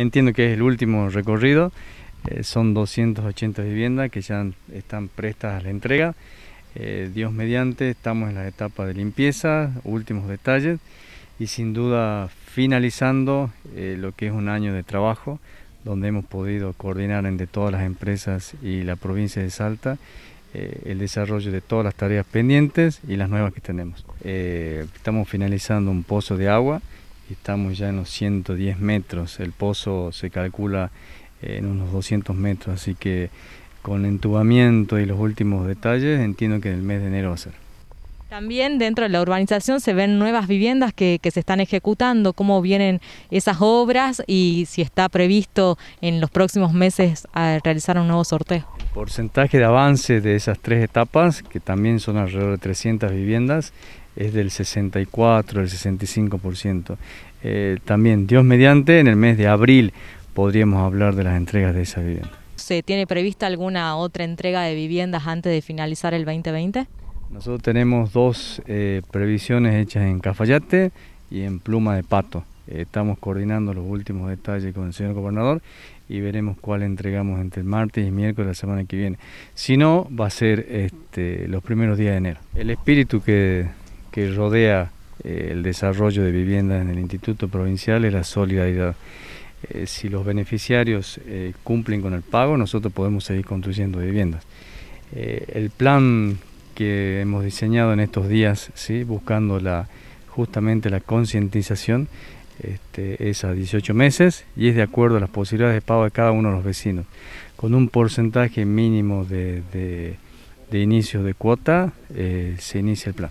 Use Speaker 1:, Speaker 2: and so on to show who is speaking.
Speaker 1: Entiendo que es el último recorrido. Eh, son 280 viviendas que ya están prestas a la entrega. Eh, Dios mediante, estamos en la etapa de limpieza, últimos detalles y sin duda finalizando eh, lo que es un año de trabajo donde hemos podido coordinar entre todas las empresas y la provincia de Salta el desarrollo de todas las tareas pendientes y las nuevas que tenemos. estamos finalizando un pozo de agua estamos ya en los 110 metros, el pozo se calcula eh, en unos 200 metros, así que con entubamiento y los últimos detalles entiendo que en el mes de enero va a ser.
Speaker 2: También dentro de la urbanización se ven nuevas viviendas que, se están ejecutando, cómo vienen esas obras y si está previsto en los próximos meses realizar un nuevo sorteo
Speaker 1: porcentaje de avance de esas tres etapas, que también son alrededor de 300 viviendas, es del 64, del 65%. Eh, también, Dios mediante, en el mes de abril podríamos hablar de las entregas de esas viviendas.
Speaker 2: ¿Se tiene prevista alguna otra entrega de viviendas antes de finalizar el 2020?
Speaker 1: Nosotros tenemos dos eh, previsiones hechas en Cafayate y en Pluma de Pato. Estamos coordinando los últimos detalles con el señor gobernador y veremos cuál entregamos entre el martes y miércoles la semana que viene. Si no, va a ser este, los primeros días de enero. El espíritu que, rodea eh, el desarrollo de viviendas en el Instituto Provincial es la solidaridad. Eh, si los beneficiarios eh, cumplen con el pago, nosotros podemos seguir construyendo viviendas. el plan que hemos diseñado en estos días, ¿sí? buscando justamente la concientización, este, es a 18 meses y es de acuerdo a las posibilidades de pago de cada uno de los vecinos, con un porcentaje mínimo de, de, de inicio de cuota eh, se inicia el plan.